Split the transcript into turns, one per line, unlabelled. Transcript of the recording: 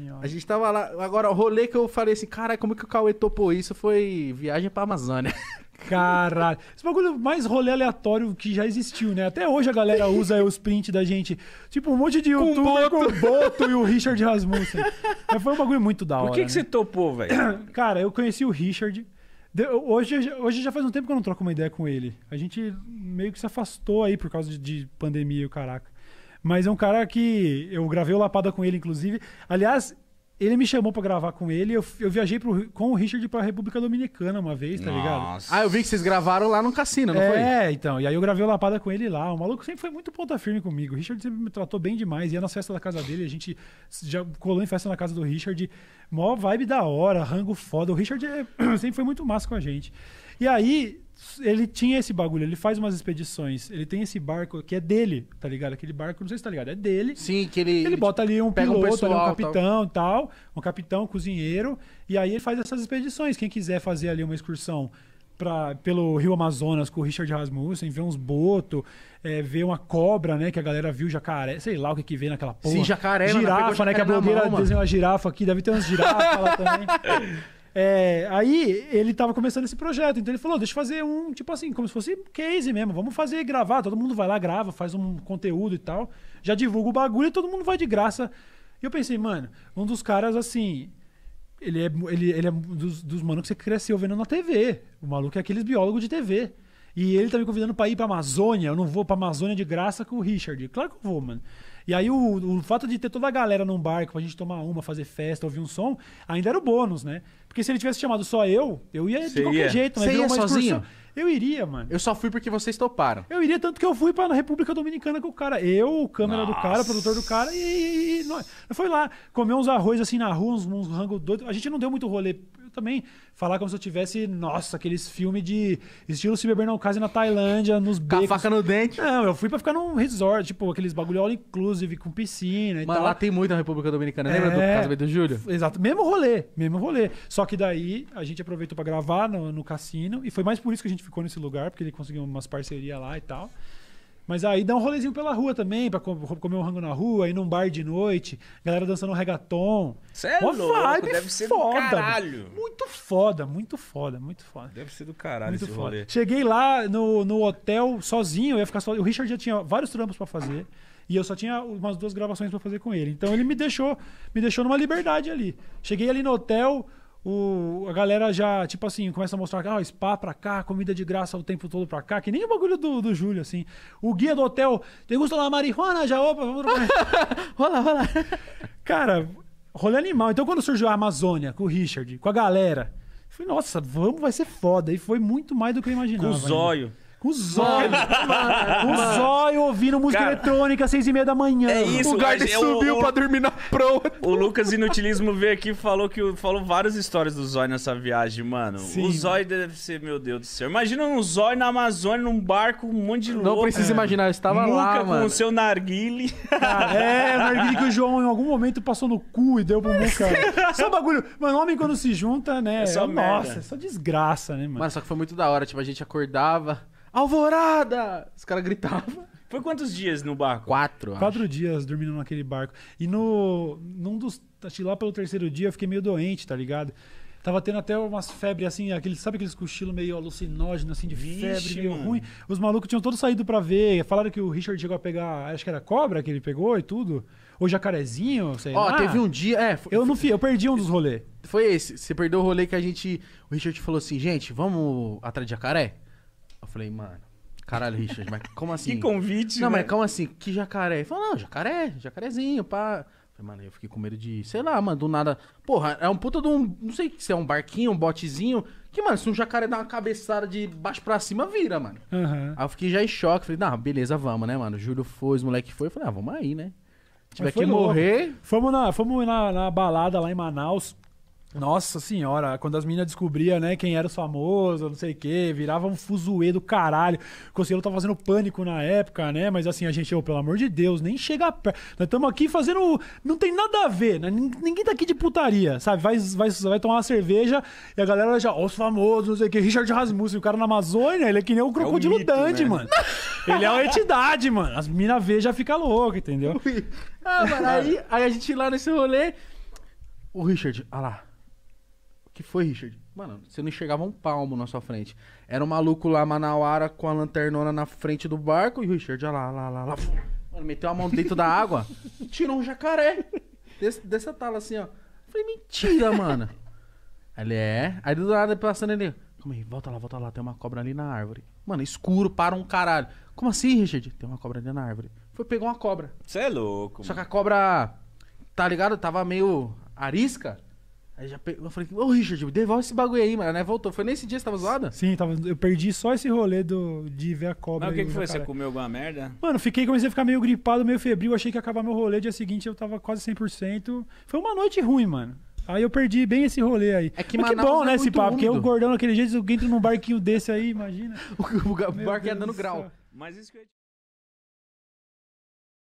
senhora. A gente tava lá. Agora, o rolê que eu falei assim, cara, como que o Cauê topou isso foi
viagem pra Amazônia. Caralho. Esse bagulho mais rolê aleatório que já existiu, né? Até hoje a galera usa os prints da gente. Tipo, um monte de YouTube né? com o Boto e o Richard Rasmussen. Mas foi um bagulho muito da hora. Por que, que né? você
topou, velho?
Cara, eu conheci o Richard. Hoje, hoje já faz um tempo que eu não troco uma ideia com ele. A gente meio que se afastou aí por causa de, de pandemia e o caraca. Mas é um cara que eu gravei o Lapada com ele, inclusive. Aliás, ele me chamou para gravar com ele. Eu, eu viajei pro, com o Richard pra República Dominicana uma vez, tá ligado? Ah, eu vi que vocês gravaram lá no cassino, não é, foi? É, então. E aí eu gravei o Lapada com ele lá. O maluco sempre foi muito ponta firme comigo. O Richard sempre me tratou bem demais. Ia nas festas da casa dele, a gente já colou em festa na casa do Richard. Mó vibe da hora, rango foda. O Richard é, sempre foi muito massa com a gente. E aí, ele tinha esse bagulho, ele faz umas expedições, ele tem esse barco que é dele, tá ligado? Aquele barco, não sei se tá ligado, é dele. Sim, que ele. Ele, bota ali um piloto, um, pessoal, ali um capitão tal. tal, um capitão, um cozinheiro, e aí ele faz essas expedições. Quem quiser fazer ali uma excursão pra, pelo Rio Amazonas com o Richard Rasmussen, ver uns boto, é, ver uma cobra, né? Que a galera viu, jacaré, sei lá o que que vê naquela porra. Sim, jacaré, Girafa, né? Jacaré que a blogueira desenhou uma girafa aqui, deve ter uns girafas lá também. É, aí ele estava começando esse projeto, então ele falou: deixa eu fazer um, tipo assim, como se fosse case mesmo, vamos fazer gravar. Todo mundo vai lá, grava, faz um conteúdo e tal, já divulga o bagulho e todo mundo vai de graça. E eu pensei, mano, um dos caras assim, ele é, ele, ele é dos, dos manos que você cresceu vendo na TV. O maluco é aqueles biólogos de TV. E ele tá me convidando pra ir pra Amazônia. Eu não vou pra Amazônia de graça com o Richard. Claro que eu vou, mano. E aí o, o fato de ter toda a galera num barco pra gente tomar uma, fazer festa, ouvir um som, ainda era o bônus, né? Porque se ele tivesse chamado só eu, eu ia de qualquer jeito, né? Você ia sozinho? Excursão. Eu iria, mano. Eu só fui porque vocês toparam. Eu iria tanto que eu fui pra República Dominicana com o cara. Eu, câmera Nossa. do cara, produtor do cara, e, e, e nós. lá, comer uns arroz assim na rua, uns, uns rango doido. A gente não deu muito rolê. Eu também falar como se eu tivesse, nossa, aqueles filmes de estilo se beber não casa na Tailândia, nos becos. Com a faca no dente. Não, eu fui pra ficar num resort, tipo, aqueles bagulho all inclusive, com piscina e Mas tal. lá tem muito na República Dominicana, lembra do é, casamento do Júlio? Exato, mesmo rolê, mesmo rolê. Só que daí a gente aproveitou para gravar no, no cassino e foi mais por isso que a gente ficou nesse lugar, porque ele conseguiu umas parcerias lá e tal. Mas aí dá um rolezinho pela rua também, pra comer um rango na rua, ir num bar de noite, galera dançando reggaeton. Sério? Uma é louco, deve ser foda, do caralho. Muito foda, muito foda, muito foda. Deve ser do caralho muito esse foda. rolê. Cheguei lá no, no hotel sozinho, eu ia ficar sozinho. O Richard já tinha vários trampos para fazer. E eu só tinha umas duas gravações para fazer com ele. Então ele me deixou, me deixou numa liberdade ali. Cheguei ali no hotel, o, a galera já, tipo assim, começa a mostrar ah, spa pra cá, comida de graça o tempo todo pra cá, que nem o bagulho do, do Júlio, assim. O guia do hotel, tem gosto lá, marihuana, já, opa, vamos Rola, rola. Cara, rolê animal. Então quando surgiu a Amazônia, com o Richard, com a galera, falei, nossa, vamos, vai ser foda. E foi muito mais do que eu imaginava. Com o zóio. Com o zóio. com o zóio ouvindo música Cara, eletrônica às seis e meia da manhã. É isso, o Garden é, subiu o, pra dormir na proa. O
Lucas Inutilismo veio aqui e falou, que, falou várias histórias do Zói nessa viagem, mano. Sim. O Zói deve ser, meu Deus do céu. Imagina um Zói na Amazônia, num barco, um monte de louco. Não precisa é. imaginar, eu estava Nunca lá, mano. com o seu
narguile. Cara, ah, é, o narguile que o João em algum momento passou no cu e deu pro mu, cara. Isso bagulho. Mano, homem quando se junta, né? É só é, nossa, é só desgraça,
né, mano? Mano, só que foi muito da hora. Tipo, a gente acordava...
Alvorada! Os caras gritavam. Foi quantos
dias no barco?
Quatro. Quatro acho. dias dormindo naquele barco. E no. Num dos. Acho que lá pelo terceiro dia eu fiquei meio doente, tá ligado? Tava tendo até umas febre assim, aquele, sabe aqueles cochilos meio alucinógeno, assim, de Vixe, febre, meio mano. ruim. Os malucos tinham todos saído pra ver. Falaram que o Richard chegou a pegar, acho que era cobra que ele pegou e tudo. Ou jacarezinho, sei lá. Ó, teve um dia.
É, foi, eu não fui, eu perdi um dos rolês. Foi esse. Você perdeu o rolê que a gente. O Richard falou assim, gente, vamos atrás de jacaré? Eu falei, mano. Caralho, Richard, mas como assim? que convite, Não, mas como assim? Que jacaré? Falou, não, jacaré, jacarezinho, pá. Falei, mano, eu fiquei com medo de, sei lá, mano, do nada. Porra, é um puta de um, não sei se é um barquinho, um botezinho. Que, mano, se um jacaré dá uma cabeçada de baixo pra cima, vira, mano. Uhum. Aí eu fiquei já em choque. Falei, não, beleza, vamos, né,
mano? Júlio foi, os moleque foi. Falei, ah, vamos aí, né?
tiver que morrer.
Fomos, na, fomos na, na balada lá em Manaus. Nossa senhora, quando as meninas descobriam, né, quem era o famoso, não sei o quê, virava um fuzuê do caralho. O Conselheiro tava fazendo pânico na época, né? Mas assim, a gente, oh, pelo amor de Deus, nem chega perto. Nós estamos aqui fazendo. Não tem nada a ver, né? Ninguém tá aqui de putaria, sabe? Vai, vai, vai tomar uma cerveja e a galera já, ó, oh, os famosos, não sei o quê. Richard Rasmussen, o cara na Amazônia, ele é que nem o é crocodilo é um Dante, né? mano. ele é uma entidade, mano. As meninas vê já fica louco, entendeu? ah, aí, aí a gente lá nesse rolê.
O Richard, olha ah lá que foi, Richard? Mano, você não enxergava um palmo na sua frente. Era um maluco lá, Manauara, com a lanternona na frente do barco. E o Richard, olha lá, lá, lá, lá. Mano, meteu a mão dentro da água, tirou um jacaré. Desse, dessa tala assim, ó. Falei, mentira, mano. ele é. Aí do nada passando ele. Calma aí, volta lá, volta lá, tem uma cobra ali na árvore. Mano, escuro, para um caralho. Como assim, Richard? Tem uma cobra ali na árvore. Foi pegar uma cobra.
Você é louco. Só que a
cobra, tá ligado? Tava meio arisca. Aí já pe... eu falei, ô oh, Richard, devolve esse bagulho aí, mano. Né? Voltou. Foi nesse dia que você tava
zoada? Sim, tava... eu perdi só esse rolê do... de ver a cobra. Mas o que, que foi? Você comeu
alguma merda?
Mano, fiquei, comecei a ficar meio gripado, meio febril. Achei que ia acabar meu rolê. Dia seguinte eu tava quase 100%. Foi uma noite ruim, mano. Aí eu perdi bem esse rolê aí. É que, Mas que bom, é né, esse papo? Porque eu gordão daquele jeito, alguém entra num barquinho desse aí, imagina. o, barquinho andando barco ia dando grau. Mas isso que eu